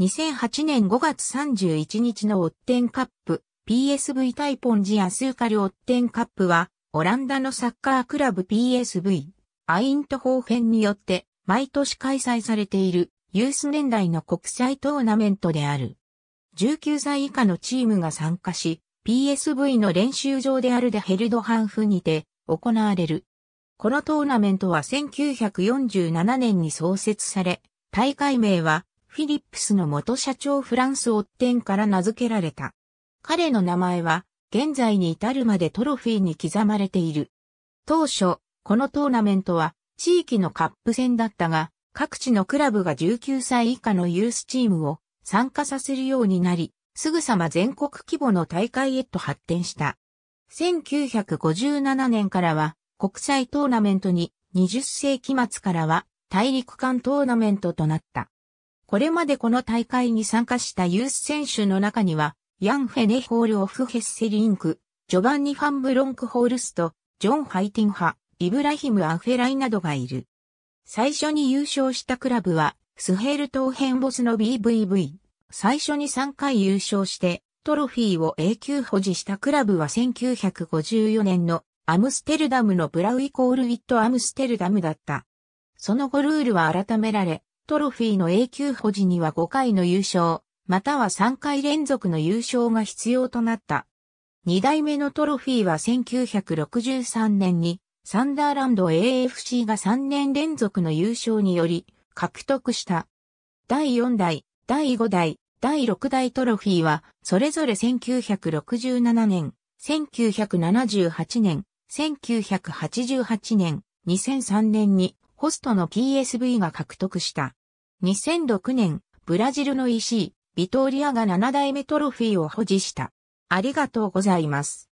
2008年5月31日のオッテンカップ PSV タイポンジアスーカルオッテンカップはオランダのサッカークラブ PSV アイントホーフェンによって毎年開催されているユース年代の国際トーナメントである。19歳以下のチームが参加し PSV の練習場であるデヘルドハンフにて行われる。このトーナメントは1947年に創設され、大会名はフィリップスの元社長フランス・オッテンから名付けられた。彼の名前は、現在に至るまでトロフィーに刻まれている。当初、このトーナメントは、地域のカップ戦だったが、各地のクラブが19歳以下のユースチームを参加させるようになり、すぐさま全国規模の大会へと発展した。1957年からは国際トーナメントに20世紀末からは大陸間トーナメントとなった。これまでこの大会に参加したユース選手の中には、ヤン・フェネホール・オフ・ヘッセリンク、ジョバンニ・ファン・ブロンク・ホールスト、ジョン・ハイティンハ、イブラヒム・アフェライなどがいる。最初に優勝したクラブは、スヘルトーヘンボスの BVV。最初に3回優勝して、トロフィーを永久保持したクラブは1954年のアムステルダムのブラウイコールウィットアムステルダムだった。その後ルールは改められ、トロフィーの永久保持には5回の優勝、または3回連続の優勝が必要となった。2代目のトロフィーは1963年に、サンダーランド AFC が3年連続の優勝により、獲得した。第4代、第5代、第6代トロフィーは、それぞれ1967年、1978年、1988年、2003年に、ホストの PSV が獲得した。2006年、ブラジルの EC、ビトーリアが7代目トロフィーを保持した。ありがとうございます。